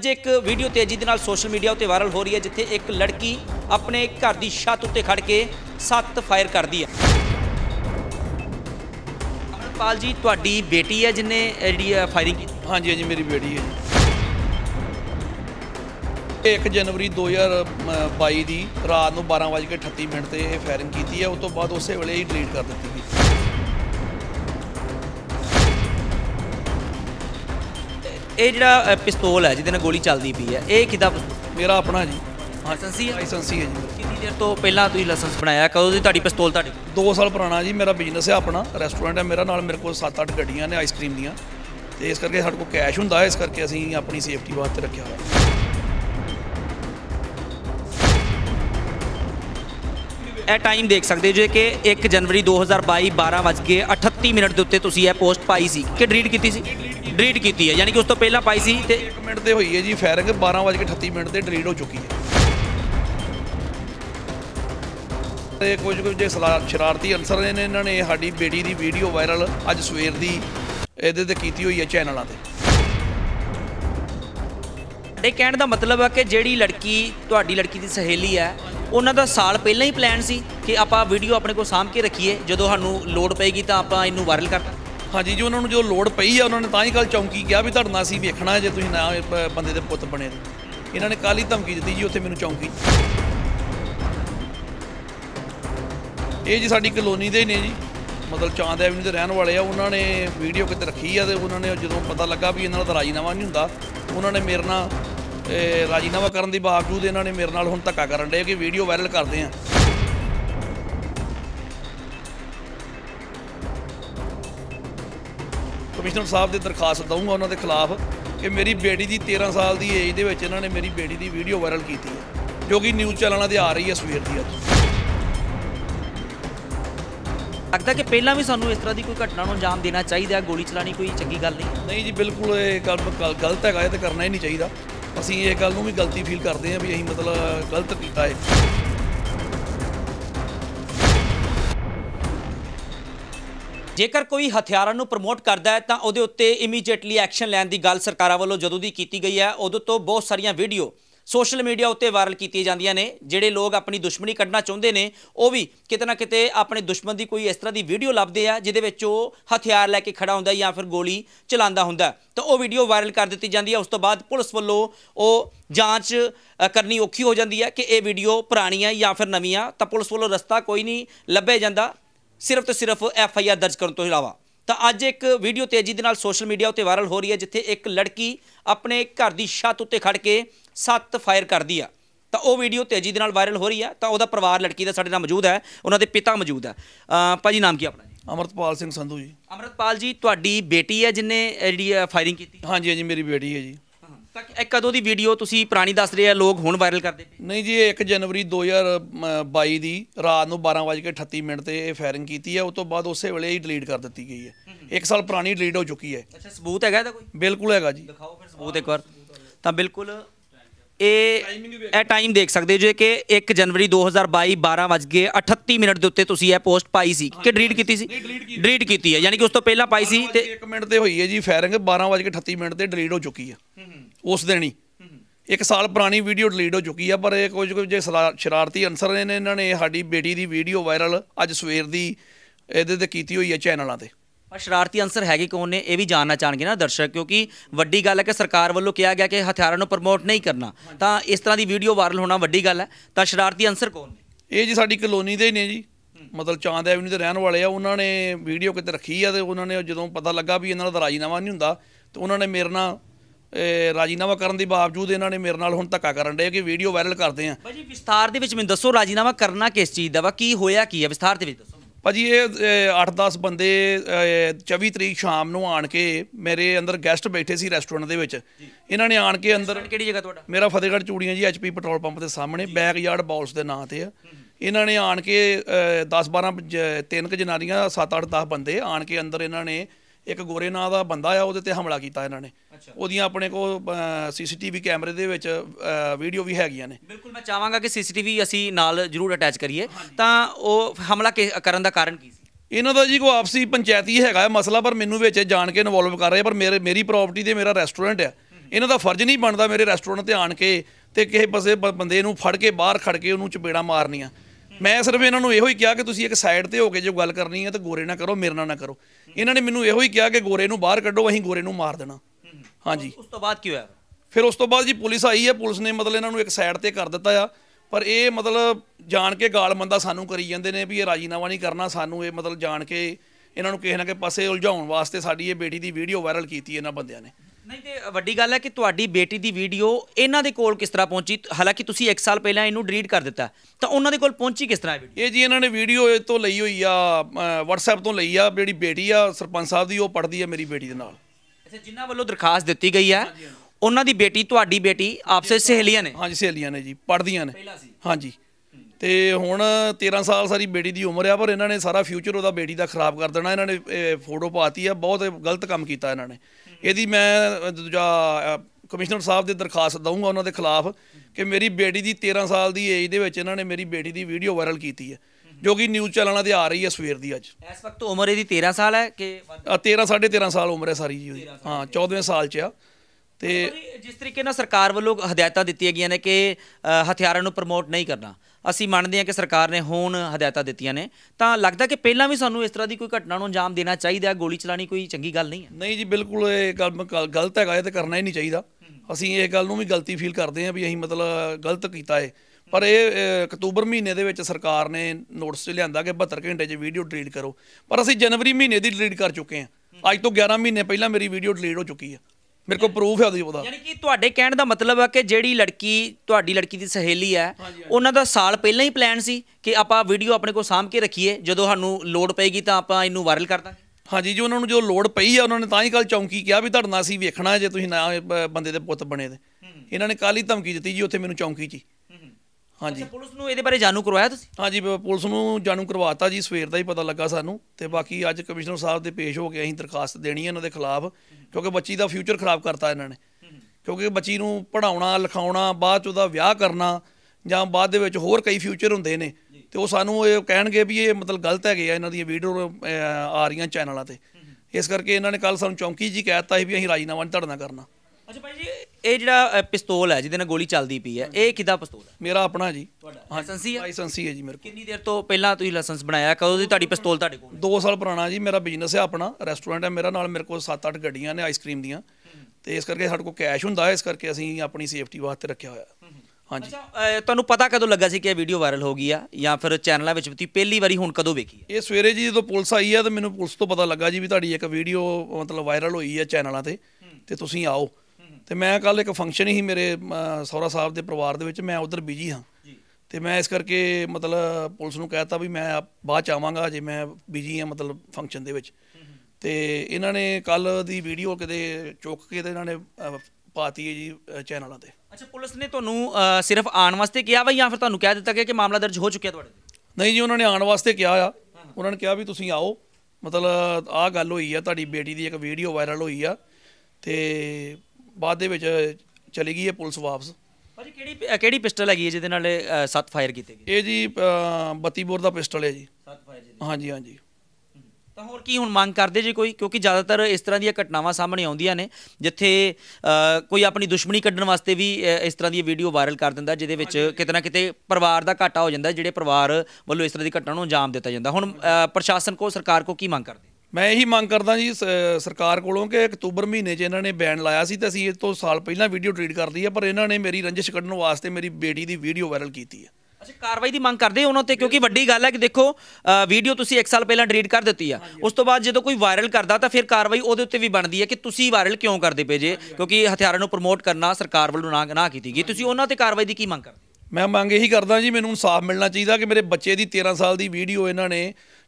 ਅੱਜ ਇੱਕ ਵੀਡੀਓ ਤੇਜ਼ੀ ਦੇ ਨਾਲ ਸੋਸ਼ਲ ਮੀਡੀਆ ਉਤੇ ਵਾਇਰਲ ਹੋ ਰਹੀ ਹੈ ਜਿੱਥੇ ਇੱਕ ਲੜਕੀ ਆਪਣੇ ਘਰ ਦੀ ਛੱਤ ਉੱਤੇ ਖੜ ਕੇ ਸੱਤ ਫਾਇਰ ਕਰਦੀ ਹੈ ਅਮਰਪਾਲ ਜੀ ਤੁਹਾਡੀ ਬੇਟੀ ਹੈ ਜਿਨੇ ਜਿਹੜੀ ਫਾਇਰਿੰਗ ਕੀਤੀ ਹਾਂਜੀ ਹਾਂਜੀ ਮੇਰੀ ਬੇਟੀ ਹੈ 1 ਜਨਵਰੀ 2022 ਦੀ ਰਾਤ ਨੂੰ 12:38 ਮਿੰਟ ਤੇ ਇਹ ਫਾਇਰਿੰਗ ਕੀਤੀ ਹੈ ਉਸ ਤੋਂ ਬਾਅਦ ਉਸੇ ਵੇਲੇ ਹੀ ਡਿਲੀਟ ਕਰ ਦਿੱਤੀ ਗਈ ਇਹ ਜਿਹੜਾ ਪਿਸਤੌਲ ਹੈ ਜਿਹਦੇ ਨਾਲ ਗੋਲੀ ਚੱਲਦੀ ਪਈ ਹੈ ਇਹ ਕਿਦਾਂ ਮੇਰਾ ਆਪਣਾ ਜੀ ਲਾਇਸੈਂਸ ਹੀ ਹੈ ਲਾਇਸੈਂਸ ਹੀ ਹੈ ਜੀ ਕਿੰਨੀ ਦੇਰ ਤੋਂ ਪਹਿਲਾਂ ਤੁਸੀਂ ਲਾਇਸੈਂਸ ਬਣਾਇਆ ਕਦੋਂ ਦੀ ਤੁਹਾਡੀ ਪਿਸਤੌਲ ਤੁਹਾਡੇ 2 ਸਾਲ ਪੁਰਾਣਾ ਜੀ ਮੇਰਾ ਬਿਜ਼ਨਸ ਹੈ ਆਪਣਾ ਰੈਸਟੋਰੈਂਟ ਹੈ ਮੇਰਾ ਨਾਲ ਮੇਰੇ ਕੋਲ 7-8 ਗੱਡੀਆਂ ਨੇ ਆਈਸਕ੍ਰੀਮ ਦੀਆਂ ਤੇ ਇਸ ਕਰਕੇ ਸਾਡੇ ਕੋਲ ਕੈਸ਼ ਹੁੰਦਾ ਇਸ ਕਰਕੇ ਅਸੀਂ ਆਪਣੀ ਸੇਫਟੀ ਵਾਸਤੇ ਰੱਖਿਆ ਹੋਇਆ ਇਹ ਟਾਈਮ ਦੇਖ ਸਕਦੇ ਜੇ ਕਿ 1 ਜਨਵਰੀ 2022 12:38 ਮਿੰਟ ਦੇ ਉੱਤੇ ਤੁਸੀਂ ਇਹ ਪੋਸਟ ਪਾਈ ਸੀ ਕਿ ਡਿਲੀਟ ਕੀਤੀ ਸੀ ਡਿਲੀਟ ਕੀਤੀ ਹੈ ਯਾਨੀ ਕਿ ਉਸ ਤੋਂ ਪਹਿਲਾਂ ਪਾਈ ਸੀ ਤੇ 1 ਮਿੰਟ ਤੇ ਹੋਈ ਹੈ ਜੀ ਫਾਇਰਿੰਗ 12:38 ਮਿੰਟ ਤੇ ਡਿਲੀਟ ਹੋ ਚੁੱਕੀ ਹੈ ਤੇ ਕੁਝ ਕੁਝ ਜੇ ਸ਼ਰਾਰਤੀ ਅਨਸਰ ਨੇ ਇਹਨਾਂ ਨੇ ਸਾਡੀ ਬੇਟੀ ਦੀ ਵੀਡੀਓ ਵਾਇਰਲ ਅੱਜ ਸਵੇਰ ਦੀ ਇਹਦੇ ਤੇ ਕੀਤੀ ਹੋਈ ਹੈ ਚੈਨਲਾਂ ਤੇ ਦੇ ਕਹਿਣ ਦਾ ਮਤਲਬ ਹੈ ਕਿ ਜਿਹੜੀ ਲੜਕੀ ਤੁਹਾਡੀ ਲੜਕੀ ਦੀ ਸਹੇਲੀ ਹੈ ਉਹਨਾਂ ਦਾ ਸਾਲ ਪਹਿਲਾਂ ਹੀ ਪਲਾਨ ਸੀ ਕਿ ਆਪਾਂ ਵੀਡੀਓ ਆਪਣੇ ਕੋਲ ਸਾਂਭ ਕੇ ਰੱਖੀਏ ਜਦੋਂ ਸਾਨੂੰ ਲੋਡ ਪਏਗੀ ਤਾਂ ਆਪਾਂ ਇਹਨੂੰ ਵਾਇਰਲ ਕਰਤਾ ਹਾਂਜੀ ਜੀ ਉਹਨਾਂ ਨੂੰ ਜੋ ਲੋੜ ਪਈ ਆ ਉਹਨਾਂ ਨੇ ਤਾਂ ਹੀ ਕੱਲ ਚੌਂਕੀ ਕਿਹਾ ਵੀ ਤੁਹਾਡਾ ਸੀ ਵੇਖਣਾ ਜੇ ਤੁਸੀਂ ਨਾ ਬੰਦੇ ਦੇ ਪੁੱਤ ਬਣੇ ਇਹਨਾਂ ਨੇ ਕਾਲੀ ਧਮਕੀ ਦਿੱਤੀ ਜੀ ਉੱਥੇ ਮੈਨੂੰ ਚੌਂਕੀ ਇਹ ਜੀ ਸਾਡੀ ਕਲੋਨੀ ਦੇ ਨੇ ਜੀ ਮਤਲਬ ਚਾਂਦ ਐਵਨਿਊ ਦੇ ਰਹਿਣ ਵਾਲੇ ਆ ਉਹਨਾਂ ਨੇ ਵੀਡੀਓ ਕਿਤੇ ਰੱਖੀ ਆ ਤੇ ਉਹਨਾਂ ਨੇ ਜਦੋਂ ਪਤਾ ਲੱਗਾ ਵੀ ਇਹਨਾਂ ਦਾ ਰਾਜੀਨਾਮਾ ਨਹੀਂ ਹੁੰਦਾ ਉਹਨਾਂ ਨੇ ਮੇਰੇ ਨਾਲ ਰਾਜੀਨਾਮਾ ਕਰਨ ਦੀ ਬਾਵਜੂਦ ਇਹਨਾਂ ਨੇ ਮੇਰੇ ਨਾਲ ਹੁਣ ਧੱਕਾ ਕਰਨ ਡੇ ਕਿ ਵੀਡੀਓ ਵਾਇਰਲ ਕਰਦੇ ਆ ਕਮਿਸ਼ਨਰ ਸਾਹਿਬ ਦੇ ਦਰਖਾਸਤ ਦਊਂਗਾ ਉਹਨਾਂ ਦੇ ਖਿਲਾਫ ਕਿ ਮੇਰੀ ਬੇਟੀ ਦੀ 13 ਸਾਲ ਦੀ ਏਜ ਦੇ ਵਿੱਚ ਇਹਨਾਂ ਨੇ ਮੇਰੀ ਬੇਟੀ ਦੀ ਵੀਡੀਓ ਵਾਇਰਲ ਕੀਤੀ ਹੈ ਜੋ ਕਿ ਨਿਊਜ਼ ਚੈਨਲਾਂ ਤੇ ਆ ਰਹੀ ਹੈ ਸਵੇਰ ਦੀ ਅੱਜ ਲੱਗਦਾ ਕਿ ਪਹਿਲਾਂ ਵੀ ਸਾਨੂੰ ਇਸ ਤਰ੍ਹਾਂ ਦੀ ਕੋਈ ਘਟਨਾ ਨੂੰ ਜਾਣ ਦੇਣਾ ਚਾਹੀਦਾ ਹੈ ਗੋਲੀ ਚਲਾਣੀ ਕੋਈ ਚੰਗੀ ਗੱਲ ਨਹੀਂ ਨਹੀਂ ਜੀ ਬਿਲਕੁਲ ਇਹ ਗੱਲ ਗਲਤ ਹੈਗਾ ਇਹ ਤਾਂ ਕਰਨਾ ਹੀ ਨਹੀਂ ਚਾਹੀਦਾ ਅਸੀਂ ਇਹ ਗੱਲ ਨੂੰ ਵੀ ਗਲਤੀ ਫੀਲ ਕਰਦੇ ਹਾਂ ਵੀ ਅਸੀਂ ਮਤਲਬ ਗਲਤ ਕੀਤਾ ਹੈ ਜੇਕਰ ਕੋਈ ਹਥਿਆਰਾਂ ਨੂੰ ਪ੍ਰਮੋਟ ਕਰਦਾ ਹੈ ਤਾਂ ਉਹਦੇ ਉੱਤੇ ਇਮੀਡੀਏਟਲੀ ਐਕਸ਼ਨ ਲੈਣ ਦੀ ਗੱਲ ਸਰਕਾਰਾਂ ਵੱਲੋਂ ਜਦੋਂ ਦੀ ਕੀਤੀ ਗਈ ਹੈ ਉਦੋਂ ਤੋਂ ਬਹੁਤ ਸਾਰੀਆਂ ਵੀਡੀਓ ਸੋਸ਼ਲ ਮੀਡੀਆ ਉੱਤੇ ਵਾਇਰਲ ਕੀਤੀਆਂ ਜਾਂਦੀਆਂ ਨੇ ਜਿਹੜੇ ਲੋਕ ਆਪਣੀ ਦੁਸ਼ਮਣੀ ਕੱਢਣਾ ਚਾਹੁੰਦੇ ਨੇ ਉਹ ਵੀ ਕਿਤੇ ਨਾ ਕਿਤੇ ਆਪਣੇ ਦੁਸ਼ਮਣ ਦੀ ਕੋਈ ਇਸ ਤਰ੍ਹਾਂ ਦੀ ਵੀਡੀਓ ਲੱਭਦੇ ਆ ਜਿਹਦੇ ਵਿੱਚ ਉਹ ਹਥਿਆਰ ਲੈ ਕੇ ਖੜਾ ਹੁੰਦਾ ਜਾਂ ਫਿਰ ਗੋਲੀ ਚਲਾਉਂਦਾ ਹੁੰਦਾ ਤਾਂ ਉਹ ਵੀਡੀਓ ਵਾਇਰਲ ਕਰ ਦਿੱਤੀ ਜਾਂਦੀ ਹੈ ਉਸ ਤੋਂ ਬਾਅਦ ਪੁਲਿਸ ਵੱਲੋਂ ਉਹ ਜਾਂਚ ਕਰਨੀ ਔਖੀ ਹੋ ਜਾਂਦੀ ਹੈ ਕਿ ਇਹ ਵੀਡੀਓ ਪੁਰਾਣੀ ਹੈ ਜਾਂ ਫਿਰ ਨਵੀਂ ਆ ਤਾਂ ਪੁਲਿਸ ਵੱਲੋਂ ਰਸਤਾ ਕੋਈ ਨਹੀਂ ਲੱਭੇ ਜਾਂਦਾ ਸਿਰਫ ਤੇ ਸਿਰਫ ਐਫ ਆਈ ਆਰ ਦਰਜ ਕਰਨ ਤੋਂ ਇਲਾਵਾ ਤਾਂ ਅੱਜ ਇੱਕ ਵੀਡੀਓ ਤੇਜ਼ੀ ਦੇ ਨਾਲ ਸੋਸ਼ਲ ਮੀਡੀਆ ਉੱਤੇ ਵਾਇਰਲ ਹੋ ਰਹੀ ਹੈ ਜਿੱਥੇ ਇੱਕ ਲੜਕੀ ਆਪਣੇ ਘਰ ਦੀ ਛੱਤ ਉੱਤੇ ਖੜ ਕੇ ਸੱਤ ਫਾਇਰ ਕਰਦੀ ਆ ਤਾਂ ਉਹ ਵੀਡੀਓ ਤੇਜ਼ੀ ਦੇ ਨਾਲ ਵਾਇਰਲ ਹੋ ਰਹੀ ਹੈ ਤਾਂ ਉਹਦਾ ਪਰਿਵਾਰ ਲੜਕੀ ਦਾ ਸਾਡੇ ਨਾਲ ਮੌਜੂਦ ਹੈ ਉਹਨਾਂ ਦੇ ਪਿਤਾ ਮੌਜੂਦ ਹੈ ਭਾਜੀ ਨਾਮ ਕੀ ਆਪਣਾ ਅਮਰਤਪਾਲ ਸਿੰਘ ਸੰਧੂ ਜੀ ਅਮਰਤਪਾਲ ਜੀ ਤੁਹਾਡੀ ਬੇਟੀ ਹੈ ਜਿਨੇ ਜਿਹੜੀ ਫਾਇਰਿੰਗ ਕੀਤੀ ਹਾਂਜੀ ਹਾਂਜੀ ਮੇਰੀ ਬੇਟੀ ਹੈ ਜੀ ਤਾਂ ਇਹ ਕਦੋਂ ਦੀ ਵੀਡੀਓ ਤੁਸੀਂ ਪੁਰਾਣੀ ਦੱਸ ਰਹੇ ਆ ਲੋਕ ਹੁਣ ਵਾਇਰਲ ਕਰਦੇ ਨਹੀਂ ਜੀ ਇਹ 1 ਜਨਵਰੀ 2022 ਦੀ ਰਾਤ ਨੂੰ 12:38 ਮਿੰਟ ਤੇ ਇਹ ਫਾਇਰਿੰਗ ਕੀਤੀ ਹੈ ਉਸ ਤੋਂ ਬਾਅਦ ਉਸੇ ਵੇਲੇ ਹੀ ਡਿਲੀਟ ਕਰ ਦਿੱਤੀ ਗਈ ਹੈ 1 ਸਾਲ ਪੁਰਾਣੀ ਡਿਲੀਟ ਹੋ ਚੁੱਕੀ ਹੈ ਅੱਛਾ ਸਬੂਤ ਹੈਗਾ ਇਹਦਾ ਕੋਈ ਬਿਲਕੁਲ ਹੈਗਾ ਜੀ ਦਿਖਾਓ ਫਿਰ ਸਬੂਤ ਇੱਕ ਵਾਰ ਤਾਂ ਬਿਲਕੁਲ ਇਹ ਇਹ ਟਾਈਮ ਦੇਖ ਸਕਦੇ ਜੇ ਕਿ 1 ਜਨਵਰੀ 2022 12:38 ਮਿੰਟ ਦੇ ਉੱਤੇ ਤੁਸੀਂ ਇਹ ਪੋਸਟ ਪਾਈ ਸੀ ਕਿ ਡਿਲੀਟ ਕੀਤੀ ਸੀ ਡਿਲੀਟ ਕੀਤੀ ਹੈ ਯਾਨੀ ਕਿ ਉਸ ਤੋਂ ਪਹਿਲਾਂ ਪਾਈ ਸੀ ਤੇ 1 ਮਿੰਟ ਤੇ ਹੋਈ ਹੈ ਜੀ ਫਾਇਰਿੰਗ 12:38 ਮਿੰਟ ਤੇ ਡਿਲੀਟ ਹੋ ਚੁੱਕੀ ਹੈ ਉਸ ਦਿਨ ਹੀ ਇੱਕ ਸਾਲ ਪੁਰਾਣੀ ਵੀਡੀਓ ਡਿਲੀਟ ਹੋ ਚੁੱਕੀ ਆ ਪਰ ਇਹ ਕੁਝ ਕੋਈ ਜੇ ਸ਼ਰਾਰਤੀ ਅਨਸਰ ਨੇ ਇਹਨਾਂ ਨੇ ਸਾਡੀ ਬੇਟੀ ਦੀ ਵੀਡੀਓ ਵਾਇਰਲ ਅੱਜ ਸਵੇਰ ਦੀ ਇਹਦੇ ਤੇ ਕੀਤੀ ਹੋਈ ਹੈ ਚੈਨਲਾਂ ਤੇ ਪਰ ਸ਼ਰਾਰਤੀ ਅਨਸਰ ਹੈਗੇ ਕੌਣ ਨੇ ਇਹ ਵੀ ਜਾਣਨਾ ਚਾਹਣਗੇ ਨਾ ਦਰਸ਼ਕ ਕਿਉਂਕਿ ਵੱਡੀ ਗੱਲ ਹੈ ਕਿ ਸਰਕਾਰ ਵੱਲੋਂ ਕਿਹਾ ਗਿਆ ਕਿ ਹਥਿਆਰਾਂ ਨੂੰ ਪ੍ਰਮੋਟ ਨਹੀਂ ਕਰਨਾ ਤਾਂ ਇਸ ਤਰ੍ਹਾਂ ਦੀ ਵੀਡੀਓ ਵਾਇਰਲ ਹੋਣਾ ਵੱਡੀ ਗੱਲ ਹੈ ਤਾਂ ਸ਼ਰਾਰਤੀ ਅਨਸਰ ਕੌਣ ਨੇ ਇਹ ਜੀ ਸਾਡੀ ਕਲੋਨੀ ਦੇ ਨੇ ਜੀ ਮਤਲਬ ਚਾਂਦ ਐਵਨਿਊ ਦੇ ਰਹਿਣ ਵਾਲੇ ਆ ਉਹਨਾਂ ਨੇ ਵੀਡੀਓ ਕਿਤੇ ਰੱਖੀ ਆ ਤੇ ਉਹਨਾਂ ਨੇ ਜਦੋਂ ਪਤਾ ਲੱਗਾ ਵੀ ਇਹਨਾਂ ਦਾ ਰਾਜੀਨਾਮਾ ਨਹੀਂ ਹੁੰਦਾ ਤੇ ਉਹਨਾਂ ਨੇ ਮੇਰੇ ਨਾਲ ਰਾਜੀਨਾਮਾ ਕਰਨ ਦੇ ਬਾਵਜੂਦ ਇਹਨਾਂ ਨੇ ਮੇਰੇ ਨਾਲ ਹੁਣ ਧੱਕਾ ਕਰਨ ਡਏ ਕਿ ਵੀਡੀਓ ਵਾਇਰਲ ਕਰਦੇ ਆ ਭਾਜੀ ਵਿਸਥਾਰ ਦੇ ਵਿੱਚ ਮੈਨੂੰ ਦੱਸੋ ਰਾਜੀਨਾਮਾ ਕਰਨਾ ਕਿਸ ਚੀਜ਼ ਦਾ ਵਾ ਕੀ ਹੋਇਆ ਕੀ ਹੈ ਵਿਸਥਾਰ ਦੇ ਵਿੱਚ ਦੱਸੋ ਭਾਜੀ ਇਹ 8-10 ਬੰਦੇ 24 ਤਰੀਕ ਸ਼ਾਮ ਨੂੰ ਆਣ ਕੇ ਮੇਰੇ ਅੰਦਰ ਗੈਸਟ ਬੈਠੇ ਸੀ ਰੈਸਟੋਰੈਂਟ ਦੇ ਵਿੱਚ ਇਹਨਾਂ ਨੇ ਆਣ ਕੇ ਅੰਦਰ ਕਿਹੜੀ ਜਗ੍ਹਾ ਤੁਹਾਡਾ ਮੇਰਾ ਫਤਿਹਗੜ੍ਹ ਚੂੜੀਆਂ ਜੀ ਐਚਪੀ ਪੈਟਰੋਲ ਪੰਪ ਦੇ ਸਾਹਮਣੇ ਬੈਕਯਾਰਡ ਬਾਲਸ ਦੇ ਨਾਂ ਤੇ ਆ ਇਹਨਾਂ ਨੇ ਆਣ ਕੇ 10-12 ਤਿੰਨ ਕ ਜਨਾਨੀਆਂ 7-8 10 ਬੰਦੇ ਆਣ ਕੇ ਅੰਦਰ ਇਹਨਾਂ ਨੇ ਇੱਕ ਗੋਰੇ ਨਾਂ ਦਾ ਬੰਦਾ ਆ ਉਹਦੇ ਤੇ ਹਮਲਾ ਕੀਤਾ ਇਹਨਾਂ ਨੇ ਉਹਦੀਆਂ ਆਪਣੇ ਕੋਲ ਸੀਸੀਟੀਵੀ ਕੈਮਰੇ ਦੇ ਵਿੱਚ ਵੀਡੀਓ ਵੀ ਹੈਗੀਆਂ ਨੇ ਬਿਲਕੁਲ ਮੈਂ ਚਾਹਾਂਗਾ ਕਿ ਸੀਸੀਟੀਵੀ ਅਸੀਂ ਨਾਲ ਜ਼ਰੂਰ ਅਟੈਚ ਕਰੀਏ ਤਾਂ ਉਹ ਹਮਲਾ ਕਰਨ ਦਾ ਕਾਰਨ ਕੀ ਸੀ ਇਹਨਾਂ ਦਾ ਜੀ ਕੋ ਆਪਸੀ ਪੰਚਾਇਤੀ ਹੈਗਾ ਮਸਲਾ ਪਰ ਮੈਨੂੰ ਵਿੱਚ ਜਾਣ ਕੇ ਇਨਵੋਲਵ ਕਰ ਰਹੇ ਪਰ ਮੇਰੇ ਮੇਰੀ ਪ੍ਰਾਪਰਟੀ ਤੇ ਮੇਰਾ ਰੈਸਟੋਰੈਂਟ ਆ ਇਹਨਾਂ ਦਾ ਫਰਜ਼ ਨਹੀਂ ਬਣਦਾ ਮੇਰੇ ਰੈਸਟੋਰੈਂਟ ਤੇ ਆਣ ਕੇ ਤੇ ਕਿਸੇ ਬਸੇ ਬੰਦੇ ਨੂੰ ਫੜ ਕੇ ਬਾਹਰ ਖੜ ਕੇ ਉਹਨੂੰ ਚਪੇੜਾ ਮਾਰਨੀਆਂ ਮੈਂ ਸਿਰਫ ਇਹਨਾਂ ਨੂੰ ਇਹੋ ਹੀ ਕਿਹਾ ਕਿ ਤੁਸੀਂ ਇੱਕ ਸਾਈਡ ਤੇ ਹੋ ਕੇ ਜੋ ਗੱਲ ਕਰਨੀ ਹੈ ਤਾਂ ਗੋਰੇ ਨਾਲ ਕਰੋ ਮੇਰੇ ਨਾਲ ਨਾ ਕਰੋ ਇਹਨਾਂ ਨੇ ਮੈਨੂੰ ਇਹੋ ਹੀ ਕਿਹਾ ਕਿ ਗੋਰੇ ਨੂੰ ਬਾਹਰ ਕੱਢੋ ਅਸੀਂ ਗੋਰੇ ਨੂੰ ਮਾਰ ਦੇਣਾ ਹਾਂਜੀ ਉਸ ਤੋਂ ਬਾਅਦ ਕੀ ਹੋਇਆ ਫਿਰ ਉਸ ਤੋਂ ਬਾਅਦ ਜੀ ਪੁਲਿਸ ਆਈ ਹੈ ਪੁਲਿਸ ਨੇ ਮਤਲਬ ਇਹਨਾਂ ਨੂੰ ਇੱਕ ਸਾਈਡ ਤੇ ਕਰ ਦਿੱਤਾ ਆ ਪਰ ਇਹ ਮਤਲਬ ਜਾਣ ਕੇ ਗਾਲ ਮੰਦਾ ਸਾਨੂੰ ਕਰੀ ਜਾਂਦੇ ਨੇ ਵੀ ਇਹ ਰਾਜੀਨਾਮਾ ਨਹੀਂ ਕਰਨਾ ਸਾਨੂੰ ਇਹ ਮਤਲਬ ਜਾਣ ਕੇ ਇਹਨਾਂ ਨੂੰ ਕਿਸੇ ਨਾ ਕਿਸੇ ਪਾਸੇ ਉਲਝਾਉਣ ਵਾਸਤੇ ਸਾਡੀ ਇਹ ਬੇਟੀ ਦੀ ਵੀਡੀਓ ਵਾਇਰਲ ਕੀਤੀ ਇਹਨਾਂ ਬੰਦਿਆਂ ਨੇ ਨਹੀਂ ਤੇ ਵੱਡੀ ਗੱਲ ਹੈ ਕਿ ਤੁਹਾਡੀ ਬੇਟੀ ਦੀ ਵੀਡੀਓ ਇਹਨਾਂ ਦੇ ਕੋਲ ਕਿਸ ਤਰ੍ਹਾਂ ਪਹੁੰਚੀ ਹਾਲਾਂਕਿ ਤੁਸੀਂ 1 ਸਾਲ ਪਹਿਲਾਂ ਇਹਨੂੰ ਡਿਲੀਟ ਕਰ ਦਿੱਤਾ ਤਾਂ ਉਹਨਾਂ ਦੇ ਕੋਲ ਪਹੁੰਚੀ ਕਿਸ ਤਰ੍ਹਾਂ ਵੀਡੀਓ ਇਹ ਜੀ ਇਹਨਾਂ ਨੇ ਵੀਡੀਓ ਇਹ ਤੋਂ ਲਈ ਹੋਈ ਆ WhatsApp ਤੋਂ ਲਈ ਆ ਜਿਹੜੀ ਬੇਟੀ ਆ ਸਰਪੰਚ ਸਾਹਿਬ ਦੀ ਉਹ ਪੜਦੀ ਆ ਮੇਰੀ ਬੇਟੀ ਦੇ ਨਾਲ ਅੱਛਾ ਜਿਨ੍ਹਾਂ ਵੱਲੋਂ ਦਰਖਾਸਤ ਦਿੱਤੀ ਗਈ ਆ ਉਹਨਾਂ ਦੀ ਬੇਟੀ ਤੁਹਾਡੀ ਬੇਟੀ ਆਪਸੇ ਸਹੇਲੀਆਂ ਨੇ ਹਾਂਜੀ ਸਹੇਲੀਆਂ ਨੇ ਜੀ ਪੜਦੀਆਂ ਨੇ ਪਹਿਲਾਂ ਸੀ ਹਾਂਜੀ ਤੇ ਹੁਣ 13 ਸਾਲ ਸਾਰੀ ਬੇਟੀ ਦੀ ਉਮਰ ਆ ਪਰ ਇਹਨਾਂ ਨੇ ਸਾਰਾ ਫਿਊਚਰ ਉਹਦਾ ਬੇਟੀ ਦਾ ਖਰਾਬ ਕਰ ਦੇਣਾ ਇਹਨਾਂ ਨੇ ਫੋਟੋ ਪਾਤੀ ਆ ਬਹੁਤ ਗਲਤ ਕੰਮ ਕੀਤਾ ਇਹਨਾਂ ਨੇ ਇਹਦੀ ਮੈਂ ਦੂਜਾ ਕਮਿਸ਼ਨਰ ਸਾਹਿਬ ਦੇ ਦਰਖਾਸਤ ਦਊਂਗਾ ਉਹਨਾਂ ਦੇ ਖਿਲਾਫ ਕਿ ਮੇਰੀ ਬੇਟੀ ਦੀ 13 ਸਾਲ ਦੀ ਏਜ ਦੇ ਵਿੱਚ ਇਹਨਾਂ ਨੇ ਮੇਰੀ ਬੇਟੀ ਦੀ ਵੀਡੀਓ ਵਾਇਰਲ ਕੀਤੀ ਹੈ ਜੋ ਕਿ ਨਿਊਜ਼ ਚੈਨਲਾਂ ਤੇ ਆ ਰਹੀ ਹੈ ਸਵੇਰ ਦੀ ਅੱਜ ਇਸ ਵਕਤ ਉਮਰ ਇਹਦੀ 13 ਸਾਲ ਹੈ ਕਿ 13 13.5 ਸਾਲ ਉਮਰ ਹੈ ਸਾਰੀ ਜੀ ਹਾਂ 14ਵੇਂ ਸਾਲ 'ਚ ਆ ਤੇ ਜਿਸ ਤਰੀਕੇ ਨਾਲ ਸਰਕਾਰ ਵੱਲੋਂ ਹਦਾਇਤਾਂ ਦਿੱਤੀਆਂ ਗਈਆਂ ਨੇ ਕਿ ਹਥਿਆਰਾਂ ਨੂੰ ਪ੍ਰਮੋਟ ਨਹੀਂ ਕਰਨਾ ਅਸੀਂ ਮੰਨਦੇ ਹਾਂ ਕਿ ਸਰਕਾਰ ਨੇ ਹੁਣ ਹਦਾਇਤਾਂ ਦਿੱਤੀਆਂ ਨੇ ਤਾਂ ਲੱਗਦਾ ਕਿ ਪਹਿਲਾਂ ਵੀ ਸਾਨੂੰ ਇਸ ਤਰ੍ਹਾਂ ਦੀ ਕੋਈ ਘਟਨਾ ਨੂੰ ਅੰਜਾਮ ਦੇਣਾ ਚਾਹੀਦਾ ਗੋਲੀ ਚਲਾਣੀ ਕੋਈ ਚੰਗੀ ਗੱਲ ਨਹੀਂ ਹੈ ਨਹੀਂ ਜੀ ਬਿਲਕੁਲ ਇਹ ਗੱਲ ਗਲਤ ਹੈਗਾ ਇਹ ਤਾਂ ਕਰਨਾ ਹੀ ਨਹੀਂ ਚਾਹੀਦਾ ਅਸੀਂ ਇਹ ਗੱਲ ਨੂੰ ਵੀ ਗਲਤੀ ਫੀਲ ਕਰਦੇ ਹਾਂ ਵੀ ਅਸੀਂ ਮਤਲਬ ਗਲਤ ਕੀਤਾ ਹੈ ਪਰ ਇਹ ਅਕਤੂਬਰ ਮਹੀਨੇ ਦੇ ਵਿੱਚ ਸਰਕਾਰ ਨੇ ਨੋਟਿਸ ਲਿਆਂਦਾ ਕਿ 72 ਘੰਟੇ 'ਚ ਵੀਡੀਓ ਡਿਲੀਟ ਕਰੋ ਪਰ ਅਸੀਂ ਜਨਵਰੀ ਮਹੀਨੇ ਦੀ ਡਿਲੀਟ ਕਰ ਚੁੱਕੇ ਹਾਂ ਅੱਜ ਤੋਂ 11 ਮਹੀਨੇ ਪਹਿਲਾਂ ਮੇਰੀ ਵੀਡੀਓ ਡਿਲੀਟ ਹੋ ਚੁੱਕੀ ਹੈ ਮੇਰੇ ਕੋਲ ਪ੍ਰੂਫ ਹੈ ਉਹਦੀ ਉਹਦਾ ਯਾਨੀ ਕਿ ਤੁਹਾਡੇ ਕਹਿਣ ਦਾ ਮਤਲਬ ਹੈ ਕਿ ਜਿਹੜੀ ਲੜਕੀ ਤੁਹਾਡੀ ਲੜਕੀ ਦੀ ਸਹੇਲੀ ਹੈ ਉਹਨਾਂ ਦਾ ਸਾਲ ਪਹਿਲਾਂ ਹੀ ਪਲਾਨ ਸੀ ਕਿ ਆਪਾਂ ਵੀਡੀਓ ਆਪਣੇ ਕੋਲ ਸਾਂਭ ਕੇ ਰੱਖੀਏ ਜਦੋਂ ਸਾਨੂੰ ਲੋਡ ਪਏਗੀ ਤਾਂ ਆਪਾਂ ਇਹਨੂੰ ਵਾਇਰਲ ਕਰ ਦਾਂਗੇ ਹਾਂਜੀ ਜੀ ਉਹਨਾਂ ਨੂੰ ਜੋ ਲੋਡ ਪਈ ਆ ਉਹਨਾਂ ਨੇ ਤਾਂ ਹੀ ਕੱਲ ਚੌਂਕੀ ਕਿਹਾ ਵੀ ਤੁਹਾਡਾ ਸੀ ਵੇਖਣਾ ਜੇ ਤੁਸੀਂ ਨਾ ਬੰਦੇ ਦੇ ਪੁੱਤ ਬਣੇ ਤੇ ਇਹਨਾਂ ਨੇ ਕੱਲ ਹੀ ਧਮਕੀ ਦਿੱਤੀ ਜੀ ਉੱਥੇ ਮੈਨੂੰ ਚੌਂਕੀ 'ਚ ਹਾਂਜੀ ਪੁਲਿਸ ਨੂੰ ਇਹਦੇ ਬਾਰੇ ਜਾਣੂ ਕਰਵਾਇਆ ਤੁਸੀਂ ਹਾਂਜੀ ਪੁਲਿਸ ਨੂੰ ਜਾਣੂ ਕਰਵਾਤਾ ਜੀ ਸਵੇਰ ਦਾ ਹੀ ਪਤਾ ਲੱਗਾ ਸਾਨੂੰ ਤੇ ਬਾਕੀ ਅੱਜ ਕਮਿਸ਼ਨਰ ਸਾਹਿਬ ਦੇ ਪੇਸ਼ ਹੋ ਕੇ ਅਸੀਂ ਦਰਖਾਸਤ ਦੇਣੀ ਹੈ ਇਹਨਾਂ ਦੇ ਖਿਲਾਫ ਕਿਉਂਕਿ ਬੱਚੀ ਦਾ ਫਿਊਚਰ ਖਰਾਬ ਕਰਤਾ ਇਹਨਾਂ ਨੇ ਕਿਉਂਕਿ ਬੱਚੀ ਨੂੰ ਪੜਾਉਣਾ ਲਿਖਾਉਣਾ ਬਾਅਦ ਚ ਉਹਦਾ ਵਿਆਹ ਕਰਨਾ ਜਾਂ ਬਾਅਦ ਦੇ ਵਿੱਚ ਹੋਰ ਕਈ ਫਿਊਚਰ ਹੁੰਦੇ ਨੇ ਤੇ ਉਹ ਸਾਨੂੰ ਇਹ ਕਹਿਣਗੇ ਵੀ ਇਹ ਮਤਲਬ ਗਲਤ ਹੈਗੇ ਆ ਇਹਨਾਂ ਦੀਆਂ ਵੀਡੀਓ ਆ ਰਹੀਆਂ ਚੈਨਲਾਂ ਤੇ ਇਸ ਕਰਕੇ ਇਹਨਾਂ ਨੇ ਕੱਲ ਸਾਨੂੰ ਚੌਂਕੀ ਜੀ ਕਹਿਤਾ ਸੀ ਵੀ ਅਸੀਂ ਰਾਜੀਨਾਮਾ ਨਹੀਂ ਧੜਨਾ ਕਰਨਾ ਅੱਛਾ ਭਾਈ ਜੀ ਇਹ ਜਿਹੜਾ ਪਿਸਤੌਲ ਹੈ ਜਿਹਦੇ ਨਾਲ ਗੋਲੀ ਚੱਲਦੀ ਪਈ ਹੈ ਇਹ ਕਿਹਦਾ ਪਿਸਤੌਲ ਹੈ ਮੇਰਾ ਆਪਣਾ ਜੀ ਤੁਹਾਡਾ ਲਾਇਸੈਂਸ ਹੈ ਲਾਇਸੈਂਸੀ ਹੈ ਜੀ ਮੇਰੇ ਕੋਲ ਕਿੰਨੀ ਦੇਰ ਤੋਂ ਪਹਿਲਾਂ ਤੁਸੀਂ ਲਾਇਸੈਂਸ ਬਣਾਇਆ ਕਦੋਂ ਦੀ ਤੁਹਾਡੀ ਪਿਸਤੌਲ ਤੁਹਾਡੇ ਕੋਲ 2 ਸਾਲ ਪੁਰਾਣਾ ਜੀ ਮੇਰਾ ਬਿਜ਼ਨਸ ਹੈ ਆਪਣਾ ਰੈਸਟੋਰੈਂਟ ਹੈ ਮੇਰਾ ਨਾਲ ਮੇਰੇ ਕੋਲ 7-8 ਗੱਡੀਆਂ ਨੇ ਆਈਸਕ੍ਰੀਮ ਦੀਆਂ ਤੇ ਇਸ ਕਰਕੇ ਸਾਡੇ ਕੋਲ ਕੈਸ਼ ਹੁੰਦਾ ਹੈ ਇਸ ਕਰਕੇ ਅਸੀਂ ਆਪਣੀ ਸੇਫਟੀ ਵਾਸਤੇ ਰੱਖਿਆ ਹੋਇਆ ਹਾਂਜੀ ਤੁਹਾਨੂੰ ਪਤਾ ਕਦੋਂ ਲੱਗਾ ਸੀ ਕਿ ਇਹ ਵੀਡੀਓ ਵਾਇਰਲ ਹੋ ਗਈ ਆ ਜਾਂ ਫਿਰ ਚੈਨਲਾਂ ਵਿੱਚ ਵੀ ਪਹਿਲੀ ਵਾਰੀ ਹੁਣ ਕਦੋਂ ਵੇਖੀ ਇਹ ਸਵੇਰੇ ਜੀ ਜਦੋਂ ਪੁਲਿਸ ਆਈ ਆ ਤਾਂ ਮੈਨੂੰ ਪੁਲਿਸ ਤੋਂ ਪਤਾ ਲੱਗਾ ਜੀ ਵੀ ਤੁਹਾਡੀ ਇੱਕ ਵੀਡੀਓ ਮਤਲਬ ਵਾਇਰਲ ਹੋਈ ਆ ਚੈਨਲਾਂ ਤੇ ਤੇ ਤੁਸੀਂ ਆਓ ਤੇ ਮੈਂ ਕੱਲ ਇੱਕ ਫੰਕਸ਼ਨ ਹੀ ਮੇਰੇ ਸੌਰਾ ਸਾਹਿਬ ਦੇ ਪਰਿਵਾਰ ਦੇ ਵਿੱਚ ਮੈਂ ਉਧਰ ਬਿਜੀ ਹਾਂ ਤੇ ਮੈਂ ਇਸ ਕਰਕੇ ਮਤਲਬ ਪੁਲਿਸ ਨੂੰ ਕਹਿਤਾ ਵੀ ਮੈਂ ਬਾਅਦ ਚ ਆਵਾਂਗਾ ਜੇ ਮੈਂ ਬਿਜੀ ਹਾਂ ਮਤਲਬ ਫੰਕਸ਼ਨ ਦੇ ਵਿੱਚ ਤੇ ਇਹਨਾਂ ਨੇ ਕੱਲ ਦੀ ਵੀਡੀਓ ਕਿਤੇ ਚੁੱਕ ਕੇ ਤੇ ਇਹਨਾਂ ਨੇ ਪਾਤੀ ਹੈ ਜੀ ਚੈਨਲਾਂ ਤੇ ਅੱਛਾ ਪੁਲਿਸ ਨੇ ਤੁਹਾਨੂੰ ਸਿਰਫ ਆਉਣ ਵਾਸਤੇ ਕਿਹਾ ਵਾ ਜਾਂ ਫਿਰ ਤੁਹਾਨੂੰ ਕਹਿ ਦਿੱਤਾ ਗਿਆ ਕਿ ਮਾਮਲਾ ਦਰਜ ਹੋ ਚੁੱਕਿਆ ਤੁਹਾਡੇ ਨਹੀਂ ਜੀ ਉਹਨਾਂ ਨੇ ਆਉਣ ਵਾਸਤੇ ਕਿਹਾ ਆ ਉਹਨਾਂ ਨੇ ਕਿਹਾ ਵੀ ਤੁਸੀਂ ਆਓ ਮਤਲਬ ਆਹ ਗੱਲ ਹੋਈ ਆ ਤੁਹਾਡੀ ਬੇਟੀ ਦੀ ਇੱਕ ਵੀਡੀਓ ਵਾਇਰਲ ਹੋਈ ਆ ਤੇ ਬਾਅਦ ਦੇ ਵਿੱਚ ਚਲੀ ਗਈ ਹੈ ਪੁਲਿਸ ਵਾਪਸ ਭਾਜੀ ਕਿਹੜੀ ਕਿਹੜੀ ਪਿਸਟਲ ਹੈਗੀ ਹੈ ਜਿਹਦੇ ਨਾਲ 7 ਫਾਇਰ ਕੀਤੇ ਗਏ ਇਹ ਜੀ 32 ਬੋਰ ਦਾ ਪਿਸਟਲ ਹੈ ਜੀ 7 ਫਾਇਰ ਜੀ ਹਾਂਜੀ ਹਾਂਜੀ ਤਾਂ ਹੋਰ ਕੀ ਹੁਣ ਮੰਗ ਕਰਦੇ ਜੇ ਕੋਈ ਕਿਉਂਕਿ ਜ਼ਿਆਦਾਤਰ ਇਸ ਤਰ੍ਹਾਂ ਦੀਆਂ ਘਟਨਾਵਾਂ ਸਾਹਮਣੇ ਆਉਂਦੀਆਂ ਨੇ ਜਿੱਥੇ ਕੋਈ ਆਪਣੀ ਦੁਸ਼ਮਣੀ ਕੱਢਣ ਵਾਸਤੇ ਵੀ ਇਸ ਤਰ੍ਹਾਂ ਦੀ ਵੀਡੀਓ ਵਾਇਰਲ ਕਰ ਦਿੰਦਾ ਜਿਹਦੇ ਵਿੱਚ ਕਿਤੇ ਨਾ ਕਿਤੇ ਪਰਿਵਾਰ ਦਾ ਘਾਟਾ ਹੋ ਜਾਂਦਾ ਜਿਹੜੇ ਪਰਿਵਾਰ ਵੱਲੋਂ ਇਸ ਤਰ੍ਹਾਂ ਦੀ ਘਟਨਾ ਨੂੰ ਅੰਜਾਮ ਦਿੱਤਾ ਜਾਂਦਾ ਹੁਣ ਪ੍ਰਸ਼ਾਸਨ ਕੋ ਸਰਕਾਰ ਕੋ ਕੀ ਮੰਗ ਕਰਦੇ ਮੈਂ ਇਹੀ ਮੰਗ ਕਰਦਾ ਜੀ ਸਰਕਾਰ ਕੋਲੋਂ ਕਿ ਅਕਤੂਬਰ ਮਹੀਨੇ 'ਚ ਇਹਨਾਂ ਨੇ ਬੈਨ ਲਾਇਆ ਸੀ ਤੇ ਅਸੀਂ ਇਹ ਤੋਂ ਸਾਲ ਪਹਿਲਾਂ ਵੀਡੀਓ ਟ੍ਰੀਟ ਕਰ ਲਈ ਹੈ ਪਰ ਇਹਨਾਂ ਨੇ ਮੇਰੀ ਰੰਜਿਸ਼ ਕੱਢਣ ਵਾਸਤੇ ਮੇਰੀ ਬੇਟੀ ਦੀ ਵੀਡੀਓ ਵਾਇਰਲ ਕੀਤੀ ਹੈ ਅੱਛਾ ਕਾਰਵਾਈ ਦੀ ਮੰਗ ਕਰਦੇ ਉਹਨਾਂ ਤੇ ਕਿਉਂਕਿ ਵੱਡੀ ਗੱਲ ਹੈ ਕਿ ਦੇਖੋ ਵੀਡੀਓ ਤੁਸੀਂ 1 ਸਾਲ ਪਹਿਲਾਂ ਡਿਲੀਟ ਕਰ ਦਿੱਤੀ ਆ ਉਸ ਤੋਂ ਬਾਅਦ ਜਦੋਂ ਕੋਈ ਵਾਇਰਲ ਕਰਦਾ ਤਾਂ ਫਿਰ ਕਾਰਵਾਈ ਉਹਦੇ ਉੱਤੇ ਵੀ ਬਣਦੀ ਹੈ ਕਿ ਤੁਸੀਂ ਵਾਇਰਲ ਕਿਉਂ ਕਰਦੇ ਪਏ ਜੇ ਕਿਉਂਕਿ ਹਥਿਆਰਾਂ ਨੂੰ ਪ੍ਰਮੋਟ ਕਰਨਾ ਸਰਕਾਰ ਵੱਲੋਂ ਨਾ ਨਾ ਕੀਤੀ ਗਈ ਤੁਸੀਂ ਉਹਨਾਂ ਤੇ ਕਾਰਵਾਈ ਦੀ ਕੀ ਮੰਗ ਕਰਦੇ ਮੈਂ ਮੰਗ ਇਹੀ ਕਰਦਾ ਜੀ ਮੈਨੂੰ ਇਨਸਾਫ ਮਿਲਣਾ ਚਾਹੀਦਾ ਕਿ ਮੇਰੇ ਬੱਚੇ ਦੀ 13 ਸਾਲ ਦੀ ਵੀਡੀਓ ਇਹਨਾਂ ਨੇ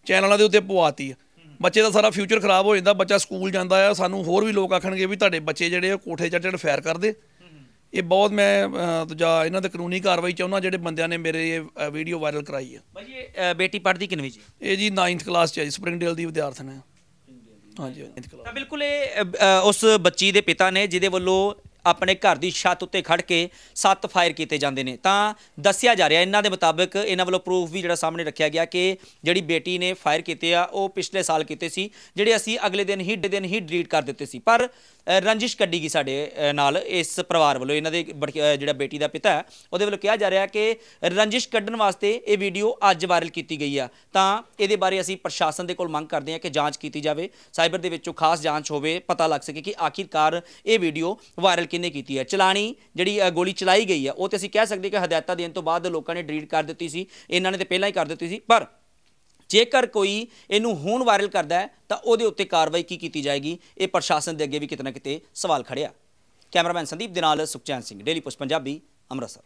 ਚੈਨਲਾਂ ਦੇ ਉੱਤੇ ਪਵਾਤੀ ਆ ਬੱਚੇ ਦਾ ਸਾਰਾ ਫਿਊਚਰ ਖਰਾਬ ਹੋ ਜਾਂਦਾ ਬੱਚਾ ਸਕੂਲ ਜਾਂਦਾ ਆ ਸਾਨੂੰ ਹੋਰ ਵੀ ਲੋਕ ਆਖਣਗੇ ਵੀ ਤੁਹਾਡੇ ਬੱਚੇ ਜਿਹੜੇ ਕੋਠੇ ਚੜ੍ਹ ਫੈਰ ਕਰਦੇ ਇਹ ਬਹੁਤ ਮੈਂ ਦੂਜਾ ਇਹਨਾਂ ਦੇ ਕਾਨੂੰਨੀ ਕਾਰਵਾਈ ਚਾਹੁੰਦਾ ਜਿਹੜੇ ਬੰਦਿਆਂ ਨੇ ਮੇਰੇ ਇਹ ਵੀਡੀਓ ਵਾਇਰਲ ਕਰਾਈ ਹੈ ਭਾਜੀ ਇਹ ਬੇਟੀ ਪੜ੍ਹਦੀ ਕਿੰਨੀ ਜੀ ਇਹ ਜੀ 9th ਕਲਾਸ ਚ ਹੈ ਜੀ ਸਪ੍ਰਿੰਗਡੇਲ ਦੀ ਵਿਦਿਆਰਥਣ ਹੈ ਹਾਂਜੀ ਤਾਂ ਬਿਲਕੁਲ ਇਹ ਉਸ ਬੱਚੀ ਦੇ ਪਿਤਾ ਨੇ ਜਿਹਦੇ ਵੱਲੋਂ ਆਪਣੇ ਘਰ ਦੀ ਛੱਤ ਉੱਤੇ ਖੜ ਕੇ ਸੱਤ ਫਾਇਰ ਕੀਤੇ ਜਾਂਦੇ ਨੇ ਤਾਂ ਦੱਸਿਆ ਜਾ ਰਿਹਾ ਇਹਨਾਂ ਦੇ ਮੁਤਾਬਕ ਇਹਨਾਂ ਵੱਲੋਂ ਪ੍ਰੂਫ ਵੀ ਜਿਹੜਾ ਸਾਹਮਣੇ ਰੱਖਿਆ ਗਿਆ ਕਿ ਜਿਹੜੀ ਬੇਟੀ ਨੇ ਫਾਇਰ ਕੀਤੇ ਆ ਉਹ ਪਿਛਲੇ ਸਾਲ ਕੀਤੇ ਸੀ ਜਿਹੜੇ ਅਸੀਂ ਅਗਲੇ ਦਿਨ ਹੀ ਦਿਨ ਹੀ ਡਿਲੀਟ ਕਰ ਦਿੱਤੇ ਸੀ ਪਰ ਰੰਜਿਸ਼ ਕੱਢੀ ਗਈ ਸਾਡੇ ਨਾਲ ਇਸ ਪਰਿਵਾਰ ਵੱਲੋਂ ਇਹਨਾਂ ਦੇ ਜਿਹੜਾ ਬੇਟੀ ਦਾ ਪਿਤਾ ਹੈ ਉਹਦੇ ਵੱਲੋਂ ਕਿਹਾ ਜਾ ਰਿਹਾ ਕਿ ਰੰਜਿਸ਼ ਕੱਢਣ ਵਾਸਤੇ ਇਹ ਵੀਡੀਓ ਅੱਜ ਵਾਇਰਲ ਕੀਤੀ ਗਈ ਆ ਤਾਂ ਇਹਦੇ ਬਾਰੇ ਅਸੀਂ ਪ੍ਰਸ਼ਾਸਨ ਦੇ ਕੋਲ ਮੰਗ ਕਰਦੇ ਹਾਂ ਕਿ ਜਾਂਚ ਕੀਤੀ ਜਾਵੇ ਸਾਈਬਰ ਦੇ ਵਿੱਚੋਂ ਖਾਸ ਜਾਂਚ ਹੋਵੇ ਪਤਾ ਲੱਗ ਸਕੇ ਕਿ ਆਖਿਰਕਾਰ ਇਹ ਵੀਡੀਓ ਵਾਇਰਲ ਕਿਹਨੇ ਕੀਤੀ ਹੈ ਚਲਾਣੀ ਜਿਹੜੀ ਗੋਲੀ ਚਲਾਈ ਗਈ ਹੈ ਉਹ ਤੇ ਅਸੀਂ ਕਹਿ ਸਕਦੇ ਕਿ ਹਦਾਇਤਾਂ ਦੇਣ ਤੋਂ ਬਾਅਦ ਲੋਕਾਂ ਨੇ ਡਿਲੀਟ ਕਰ ਦਿੱਤੀ ਸੀ ਇਹਨਾਂ ਨੇ ਤੇ ਪਹਿਲਾਂ ਹੀ ਕਰ ਦਿੱਤੀ ਸੀ ਪਰ ਜੇਕਰ ਕੋਈ ਇਹਨੂੰ ਹੁਣ ਵਾਇਰਲ ਕਰਦਾ ਹੈ ਤਾਂ ਉਹਦੇ ਉੱਤੇ ਕਾਰਵਾਈ ਕੀ ਕੀਤੀ ਜਾਏਗੀ ਇਹ ਪ੍ਰਸ਼ਾਸਨ ਦੇ ਅੱਗੇ ਵੀ ਕਿਤਨਾ ਕਿਤੇ ਸਵਾਲ ਖੜਿਆ ਕੈਮਰਾਮੈਨ ਸੰਦੀਪ ਦੇ ਨਾਲ ਸੁਖਚੈਨ ਸਿੰਘ ਡੇਲੀ ਪੁਸ਼ ਪੰਜਾਬੀ ਅੰਮ੍ਰਿਤਸਰ